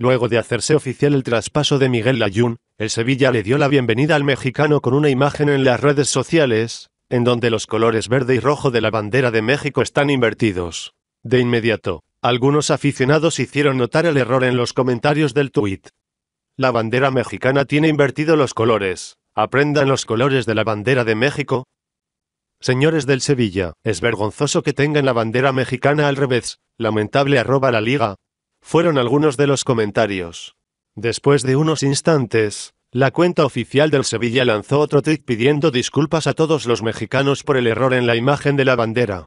Luego de hacerse oficial el traspaso de Miguel Layún, el Sevilla le dio la bienvenida al mexicano con una imagen en las redes sociales, en donde los colores verde y rojo de la bandera de México están invertidos. De inmediato, algunos aficionados hicieron notar el error en los comentarios del tuit. La bandera mexicana tiene invertido los colores. Aprendan los colores de la bandera de México, Señores del Sevilla, es vergonzoso que tengan la bandera mexicana al revés. Lamentable arroba la liga, fueron algunos de los comentarios. Después de unos instantes, la cuenta oficial del Sevilla lanzó otro tweet pidiendo disculpas a todos los mexicanos por el error en la imagen de la bandera.